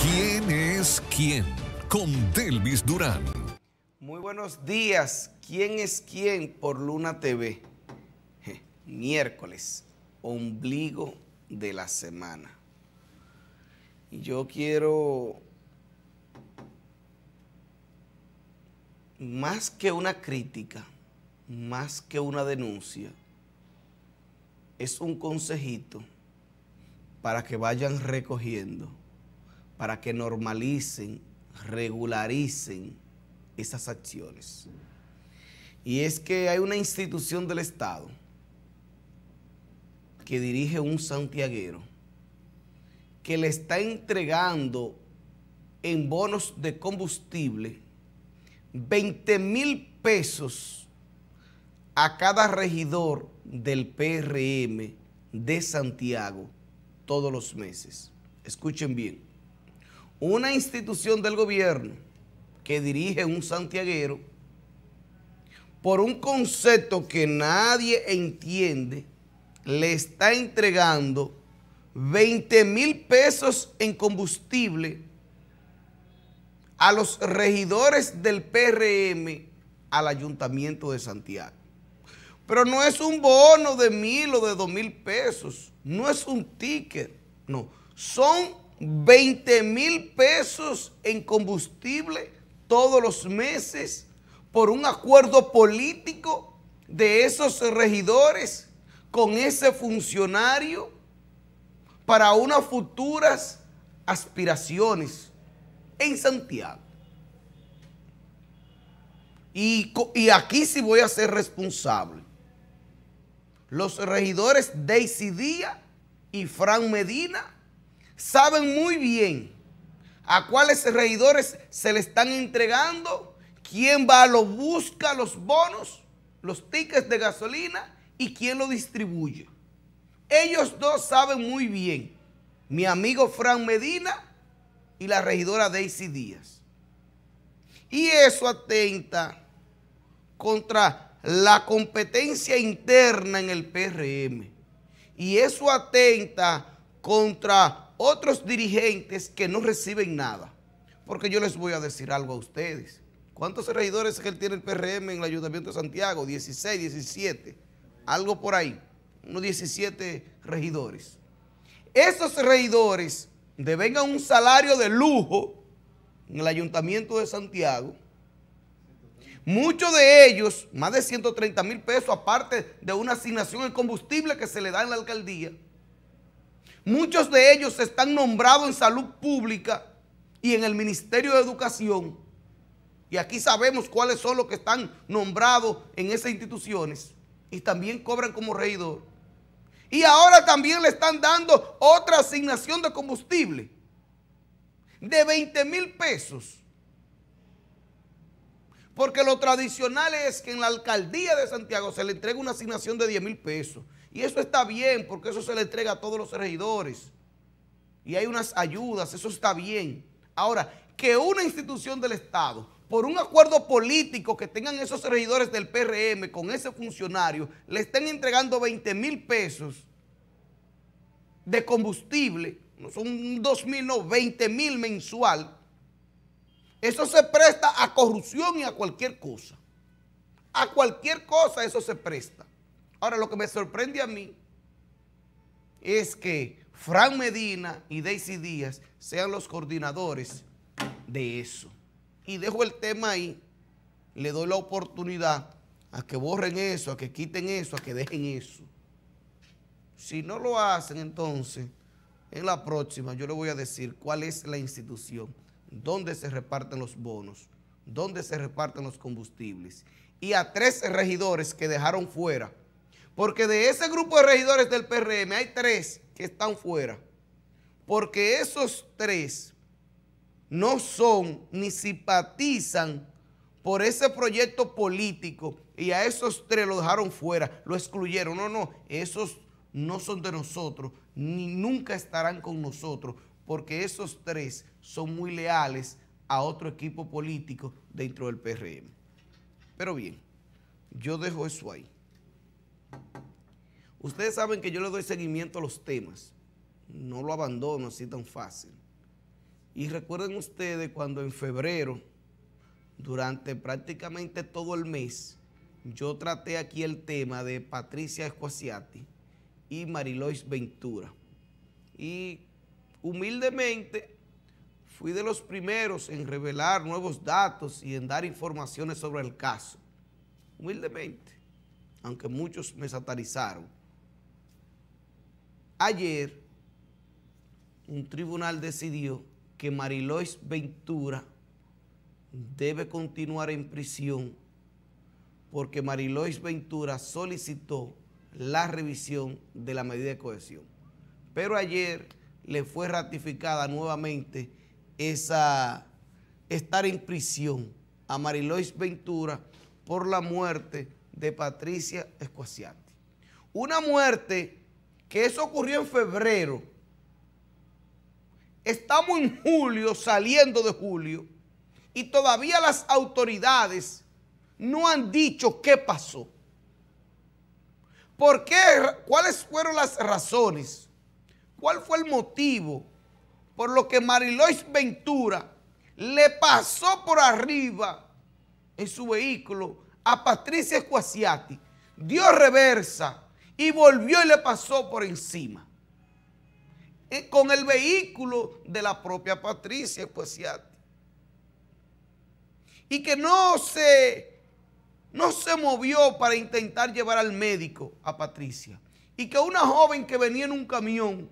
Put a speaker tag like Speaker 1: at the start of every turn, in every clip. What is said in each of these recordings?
Speaker 1: ¿Quién es quién? Con Delvis Durán. Muy buenos días. ¿Quién es quién por Luna TV? miércoles, ombligo de la semana. Y yo quiero, más que una crítica, más que una denuncia, es un consejito para que vayan recogiendo, para que normalicen, regularicen esas acciones. Y es que hay una institución del Estado que dirige un santiaguero que le está entregando en bonos de combustible 20 mil pesos a cada regidor del PRM de Santiago todos los meses. Escuchen bien. Una institución del gobierno que dirige un santiaguero por un concepto que nadie entiende, le está entregando 20 mil pesos en combustible a los regidores del PRM al Ayuntamiento de Santiago. Pero no es un bono de mil o de dos mil pesos. No es un ticket, no. Son 20 mil pesos en combustible todos los meses por un acuerdo político de esos regidores con ese funcionario para unas futuras aspiraciones en Santiago. Y, y aquí sí voy a ser responsable los regidores Daisy Díaz y Fran Medina saben muy bien a cuáles regidores se le están entregando, quién va a lo busca los bonos, los tickets de gasolina y quién lo distribuye. Ellos dos saben muy bien, mi amigo Fran Medina y la regidora Daisy Díaz. Y eso atenta contra la competencia interna en el PRM. Y eso atenta contra otros dirigentes que no reciben nada. Porque yo les voy a decir algo a ustedes. ¿Cuántos regidores tiene el PRM en el Ayuntamiento de Santiago? 16, 17, algo por ahí. Unos 17 regidores. Esos regidores deben un salario de lujo en el Ayuntamiento de Santiago Muchos de ellos, más de 130 mil pesos, aparte de una asignación de combustible que se le da en la alcaldía. Muchos de ellos están nombrados en salud pública y en el Ministerio de Educación. Y aquí sabemos cuáles son los que están nombrados en esas instituciones y también cobran como reidor Y ahora también le están dando otra asignación de combustible de 20 mil pesos porque lo tradicional es que en la alcaldía de Santiago se le entrega una asignación de 10 mil pesos. Y eso está bien, porque eso se le entrega a todos los regidores. Y hay unas ayudas, eso está bien. Ahora, que una institución del Estado, por un acuerdo político que tengan esos regidores del PRM con ese funcionario, le estén entregando 20 mil pesos de combustible, no son 2 mil, no, 20 mil mensual eso se presta a corrupción y a cualquier cosa. A cualquier cosa eso se presta. Ahora lo que me sorprende a mí es que Fran Medina y Daisy Díaz sean los coordinadores de eso. Y dejo el tema ahí, le doy la oportunidad a que borren eso, a que quiten eso, a que dejen eso. Si no lo hacen entonces, en la próxima yo le voy a decir cuál es la institución dónde se reparten los bonos, dónde se reparten los combustibles y a tres regidores que dejaron fuera. Porque de ese grupo de regidores del PRM hay tres que están fuera. Porque esos tres no son ni simpatizan por ese proyecto político y a esos tres lo dejaron fuera, lo excluyeron. No, no, esos no son de nosotros, ni nunca estarán con nosotros porque esos tres son muy leales a otro equipo político dentro del PRM. Pero bien, yo dejo eso ahí. Ustedes saben que yo le doy seguimiento a los temas. No lo abandono así tan fácil. Y recuerden ustedes cuando en febrero, durante prácticamente todo el mes, yo traté aquí el tema de Patricia Escuasiati y Marilois Ventura. Y Humildemente, fui de los primeros en revelar nuevos datos y en dar informaciones sobre el caso. Humildemente, aunque muchos me satanizaron. Ayer, un tribunal decidió que Marilois Ventura debe continuar en prisión porque Marilois Ventura solicitó la revisión de la medida de cohesión. Pero ayer le fue ratificada nuevamente esa estar en prisión a Marilois Ventura por la muerte de Patricia Escociante... Una muerte que eso ocurrió en febrero. Estamos en julio, saliendo de julio, y todavía las autoridades no han dicho qué pasó. ¿Por qué? ¿Cuáles fueron las razones? cuál fue el motivo por lo que Marilois Ventura le pasó por arriba en su vehículo a Patricia Escuasiati, dio reversa y volvió y le pasó por encima. Eh, con el vehículo de la propia Patricia Escuasiati. Y que no se, no se movió para intentar llevar al médico a Patricia. Y que una joven que venía en un camión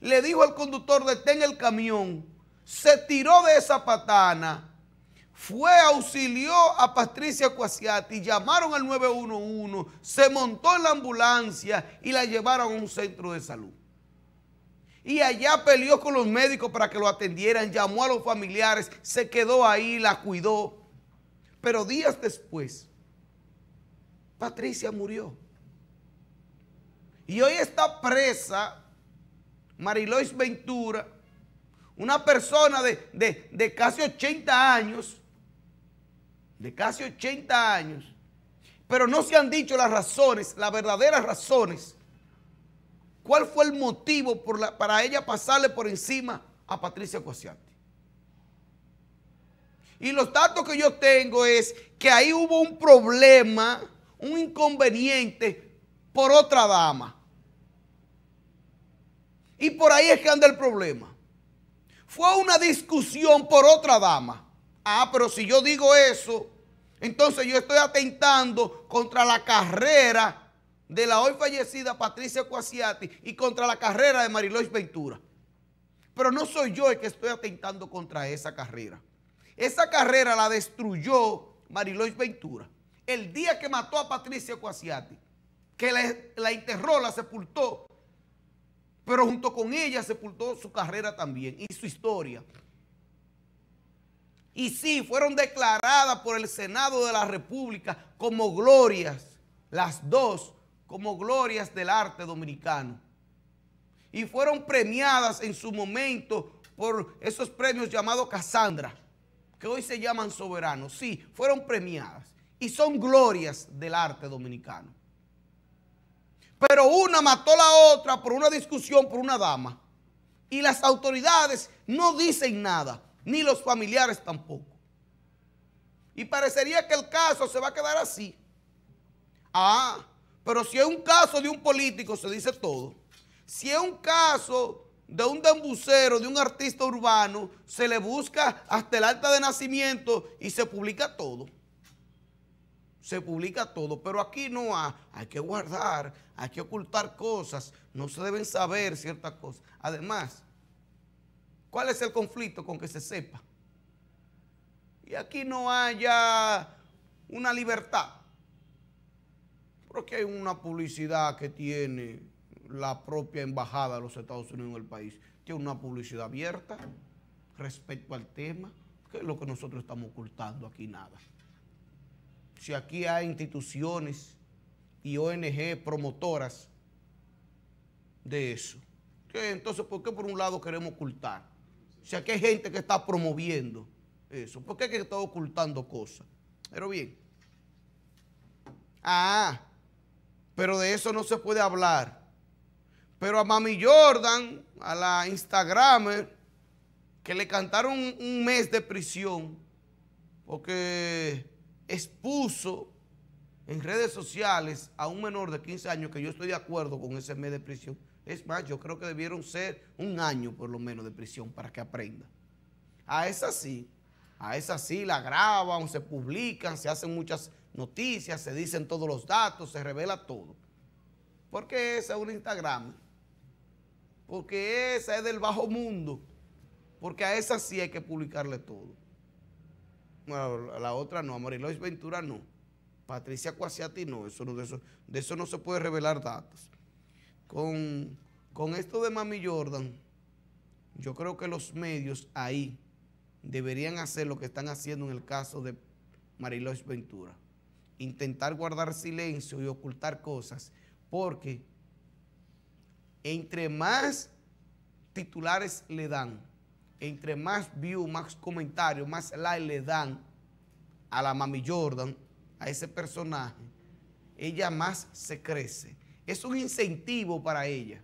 Speaker 1: le dijo al conductor, detén el camión, se tiró de esa patana, fue, auxilió a Patricia Cuasiati, llamaron al 911, se montó en la ambulancia y la llevaron a un centro de salud. Y allá peleó con los médicos para que lo atendieran, llamó a los familiares, se quedó ahí, la cuidó. Pero días después, Patricia murió. Y hoy está presa Marilois Ventura, una persona de, casi 80 años, de casi 80 años, pero no se han dicho las razones, las verdaderas razones. ¿Cuál fue el motivo por la, para ella pasarle por encima a Patricia Cosiante? Y los datos que yo tengo es que ahí hubo un problema, un inconveniente por otra dama. Y por ahí es que anda el problema. Fue una discusión por otra dama. Ah, pero si yo digo eso, entonces yo estoy atentando contra la carrera de la hoy fallecida Patricia Cuasiati y contra la carrera de Marilois Ventura. Pero no soy yo el que estoy atentando contra esa carrera. Esa carrera la destruyó Marilois Ventura. El día que mató a Patricia Cuasiati, que la, la enterró, la sepultó pero junto con ella sepultó su carrera también y su historia. Y sí, fueron declaradas por el Senado de la República como glorias, las dos como glorias del arte dominicano. Y fueron premiadas en su momento por esos premios llamados Casandra, que hoy se llaman soberanos. Sí, fueron premiadas y son glorias del arte dominicano. Pero una mató a la otra por una discusión por una dama. Y las autoridades no dicen nada, ni los familiares tampoco. Y parecería que el caso se va a quedar así. Ah, pero si es un caso de un político, se dice todo. Si es un caso de un dambucero, de un artista urbano, se le busca hasta el alta de nacimiento y se publica todo se publica todo, pero aquí no hay, hay que guardar, hay que ocultar cosas, no se deben saber ciertas cosas. Además, ¿cuál es el conflicto con que se sepa? Y aquí no haya una libertad, porque hay una publicidad que tiene la propia embajada de los Estados Unidos en el país, tiene una publicidad abierta respecto al tema, que es lo que nosotros estamos ocultando aquí nada si aquí hay instituciones y ONG promotoras de eso. Entonces, ¿por qué por un lado queremos ocultar? Si aquí hay gente que está promoviendo eso, ¿por qué que está ocultando cosas? Pero bien. Ah, pero de eso no se puede hablar. Pero a Mami Jordan, a la Instagramer, que le cantaron un mes de prisión, porque expuso en redes sociales a un menor de 15 años, que yo estoy de acuerdo con ese mes de prisión. Es más, yo creo que debieron ser un año por lo menos de prisión para que aprenda. A esa sí, a esa sí la graban, se publican, se hacen muchas noticias, se dicen todos los datos, se revela todo. Porque esa es un Instagram. Porque esa es del bajo mundo. Porque a esa sí hay que publicarle todo a la otra no, a Marilois Ventura no. Patricia Cuasiati no, eso de, eso, de eso no se puede revelar datos. Con, con esto de Mami Jordan, yo creo que los medios ahí deberían hacer lo que están haciendo en el caso de Marilois Ventura. Intentar guardar silencio y ocultar cosas, porque entre más titulares le dan, entre más views, más comentarios, más likes le dan a la Mami Jordan, a ese personaje, ella más se crece. Es un incentivo para ella.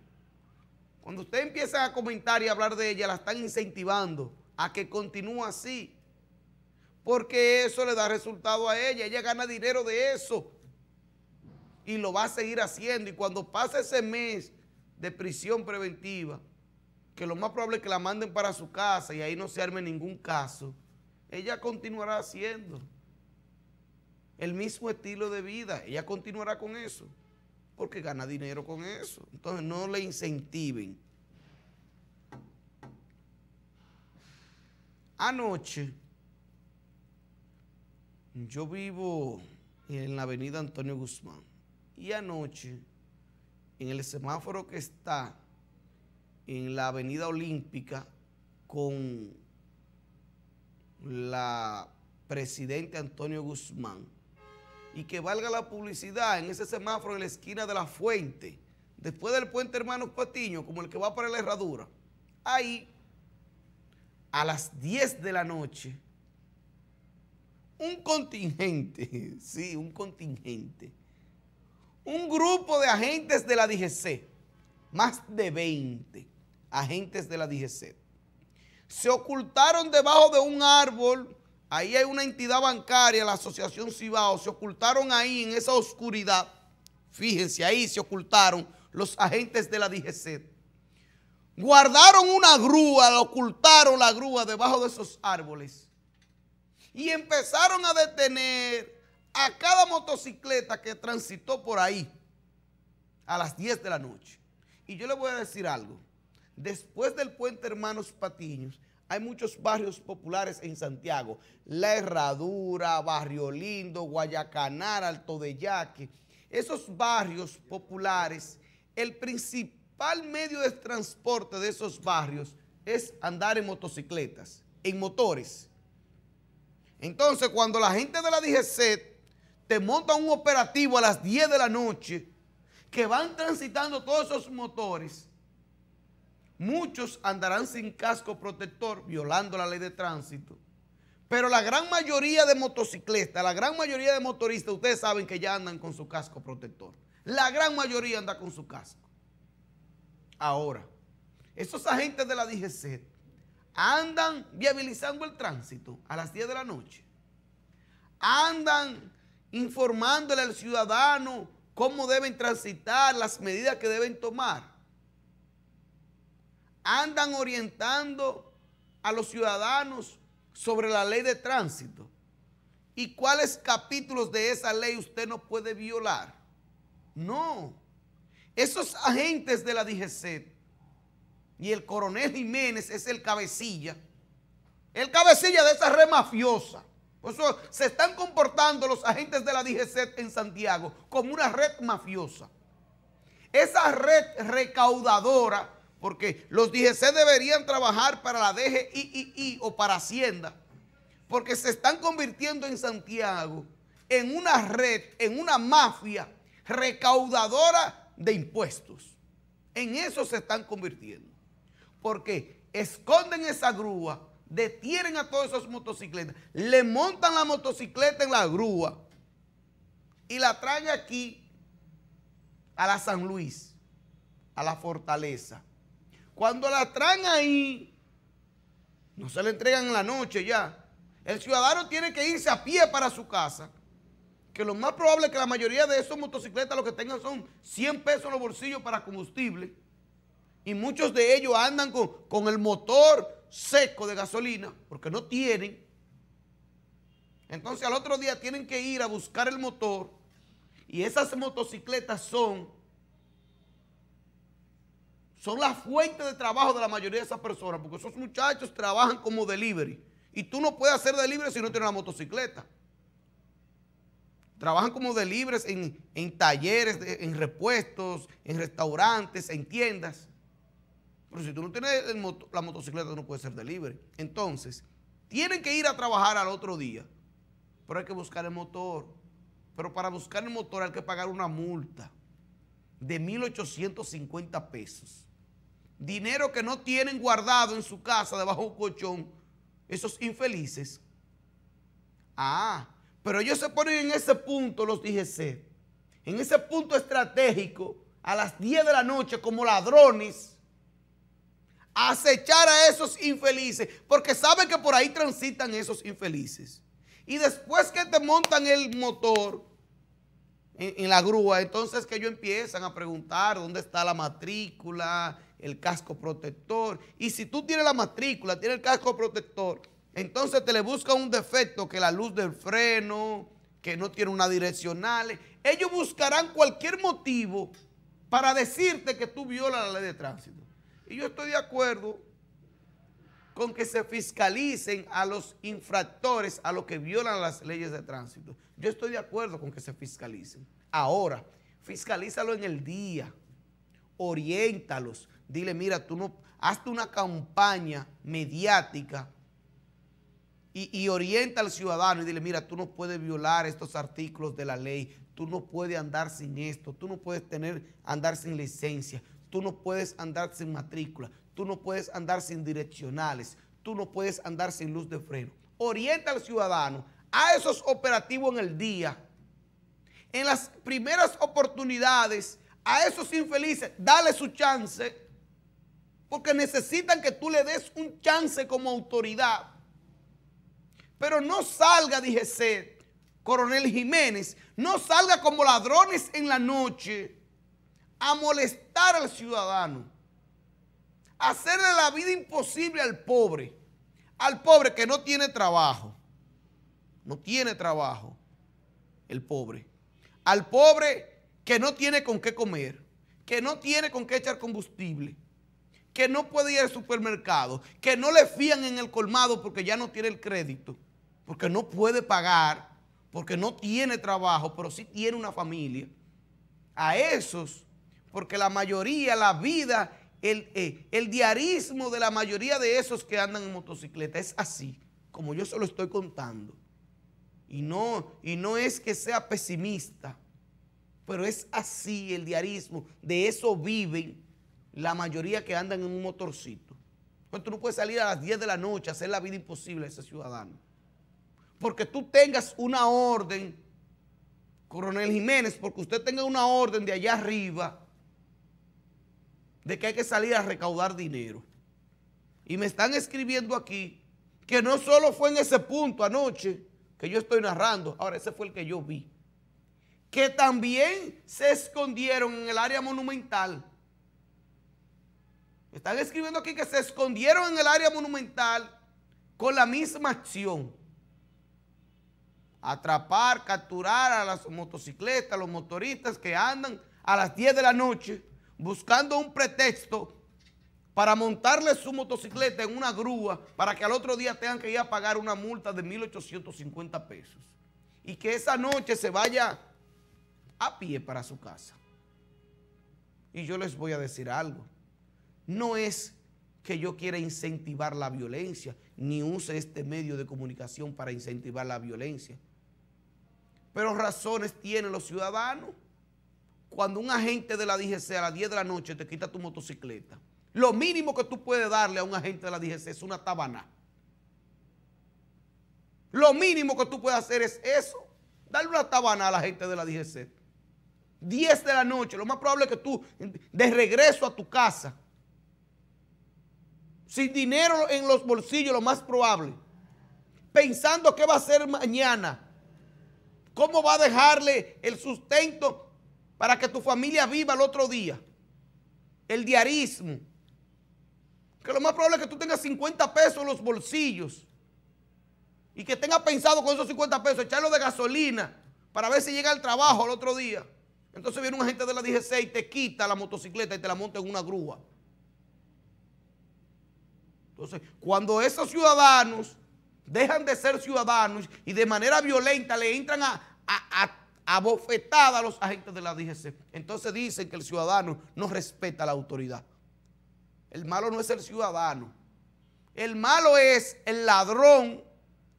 Speaker 1: Cuando usted empieza a comentar y hablar de ella, la están incentivando a que continúe así. Porque eso le da resultado a ella. Ella gana dinero de eso. Y lo va a seguir haciendo. Y cuando pase ese mes de prisión preventiva, que lo más probable es que la manden para su casa y ahí no se arme ningún caso, ella continuará haciendo el mismo estilo de vida, ella continuará con eso, porque gana dinero con eso. Entonces no le incentiven. Anoche, yo vivo en la avenida Antonio Guzmán, y anoche, en el semáforo que está en la Avenida Olímpica con la presidente Antonio Guzmán. Y que valga la publicidad en ese semáforo en la esquina de la fuente, después del puente Hermanos Patiño, como el que va para la herradura. Ahí, a las 10 de la noche, un contingente, sí, un contingente, un grupo de agentes de la DGC, más de 20, agentes de la DGC. Se ocultaron debajo de un árbol, ahí hay una entidad bancaria, la Asociación Cibao, se ocultaron ahí en esa oscuridad, fíjense, ahí se ocultaron los agentes de la DGC. Guardaron una grúa, ocultaron la grúa debajo de esos árboles y empezaron a detener a cada motocicleta que transitó por ahí a las 10 de la noche. Y yo le voy a decir algo. Después del puente Hermanos Patiños, hay muchos barrios populares en Santiago. La Herradura, Barrio Lindo, Guayacanar, Alto de Yaque. Esos barrios populares, el principal medio de transporte de esos barrios es andar en motocicletas, en motores. Entonces, cuando la gente de la DGC te monta un operativo a las 10 de la noche, que van transitando todos esos motores, Muchos andarán sin casco protector, violando la ley de tránsito. Pero la gran mayoría de motociclistas, la gran mayoría de motoristas, ustedes saben que ya andan con su casco protector. La gran mayoría anda con su casco. Ahora, esos agentes de la DGC andan viabilizando el tránsito a las 10 de la noche. Andan informándole al ciudadano cómo deben transitar, las medidas que deben tomar andan orientando a los ciudadanos sobre la ley de tránsito y cuáles capítulos de esa ley usted no puede violar. No, esos agentes de la DGC y el coronel Jiménez es el cabecilla, el cabecilla de esa red mafiosa. Por eso se están comportando los agentes de la DGC en Santiago como una red mafiosa. Esa red recaudadora porque los DGC deberían trabajar para la DGII o para Hacienda. Porque se están convirtiendo en Santiago en una red, en una mafia recaudadora de impuestos. En eso se están convirtiendo. Porque esconden esa grúa, detienen a todos esos motocicletas, le montan la motocicleta en la grúa y la traen aquí a la San Luis, a la fortaleza cuando la traen ahí, no se la entregan en la noche ya. El ciudadano tiene que irse a pie para su casa. Que lo más probable es que la mayoría de esos motocicletas lo que tengan son 100 pesos en los bolsillos para combustible. Y muchos de ellos andan con, con el motor seco de gasolina porque no tienen. Entonces al otro día tienen que ir a buscar el motor. Y esas motocicletas son son la fuente de trabajo de la mayoría de esas personas, porque esos muchachos trabajan como delivery. Y tú no puedes hacer delivery si no tienes la motocicleta. Trabajan como delivery en, en talleres, en repuestos, en restaurantes, en tiendas. Pero si tú no tienes la motocicleta, no puedes ser delivery. Entonces, tienen que ir a trabajar al otro día, pero hay que buscar el motor. Pero para buscar el motor hay que pagar una multa de 1.850 pesos dinero que no tienen guardado en su casa debajo de un colchón, esos infelices. Ah, pero ellos se ponen en ese punto, los DGC, en ese punto estratégico, a las 10 de la noche como ladrones, a acechar a esos infelices, porque saben que por ahí transitan esos infelices. Y después que te montan el motor en, en la grúa, entonces que ellos empiezan a preguntar dónde está la matrícula, el casco protector. Y si tú tienes la matrícula, tienes el casco protector, entonces te le busca un defecto que la luz del freno, que no tiene una direccional. Ellos buscarán cualquier motivo para decirte que tú violas la ley de tránsito. Y yo estoy de acuerdo con que se fiscalicen a los infractores, a los que violan las leyes de tránsito. Yo estoy de acuerdo con que se fiscalicen. Ahora, fiscalízalo en el día, oriéntalos, dile, mira, tú no, hazte una campaña mediática y, orienta al ciudadano y dile, mira, tú no puedes violar estos artículos de la ley, tú no puedes andar sin esto, tú no puedes tener, andar sin licencia, tú no puedes andar sin matrícula, tú no puedes andar sin direccionales, tú no puedes andar sin luz de freno. Orienta al ciudadano a esos operativos en el día, en las primeras oportunidades, a esos infelices, dale su chance porque necesitan que tú le des un chance como autoridad. Pero no salga, dije coronel Jiménez, no salga como ladrones en la noche a molestar al ciudadano, a hacerle la vida imposible al pobre, al pobre que no tiene trabajo, no tiene trabajo, el pobre, al pobre que no tiene con qué comer, que no tiene con qué echar combustible, que no puede ir al supermercado, que no le fían en el colmado porque ya no tiene el crédito, porque no puede pagar, porque no tiene trabajo, pero sí tiene una familia. A esos, porque la mayoría, la vida, el, eh, diarismo de la mayoría de esos que andan en motocicleta es así, como yo se lo estoy contando. Y no, y no es que sea pesimista, pero es así el diarismo, de eso viven la mayoría que andan en un motorcito. Pues tú no puedes salir a las 10 de la noche hacer la vida imposible a ese ciudadano. Porque tú tengas una orden, coronel Jiménez, porque usted tenga una orden de allá arriba de que hay que salir a recaudar dinero. Y me están escribiendo aquí que no solo fue en ese punto anoche que yo estoy narrando, ahora ese fue el que yo vi, que también se escondieron en el área monumental están escribiendo aquí que se escondieron en el área monumental con la misma acción. Atrapar, capturar a las motocicletas, a los motoristas que andan a las 10 de la noche buscando un pretexto para montarle su motocicleta en una grúa para que al otro día tengan que ir a pagar una multa de 1.850 pesos. Y que esa noche se vaya a pie para su casa. Y yo les voy a decir algo no es que yo quiera incentivar la violencia, ni use este medio de comunicación para incentivar la violencia. Pero razones tienen los ciudadanos. Cuando un agente de la DGC a las 10 de la noche te quita tu motocicleta, lo mínimo que tú puedes darle a un agente de la DGC es una tabana. Lo mínimo que tú puedes hacer es eso, darle una tabana a la gente de la DGC. 10 de la noche, lo más probable es que tú, de regreso a tu casa, sin dinero en los bolsillos, lo más probable, pensando qué va a hacer mañana, cómo va a dejarle el sustento para que tu familia viva el otro día, el diarismo, que lo más probable es que tú tengas 50 pesos en los bolsillos y que tengas pensado con esos 50 pesos echarlo de gasolina para ver si llega al trabajo el otro día. Entonces viene un agente de la DGC y te quita la motocicleta y te la monta en una grúa. Entonces, cuando esos ciudadanos dejan de ser ciudadanos y de manera violenta le entran a, a, a los agentes de la DGC. Entonces dicen que el ciudadano no respeta la autoridad. El malo no es el ciudadano. El malo es el ladrón,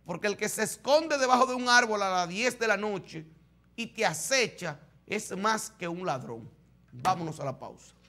Speaker 1: porque el que se esconde debajo de un árbol a las 10 de la noche y te acecha es más que un ladrón. Vámonos a la pausa.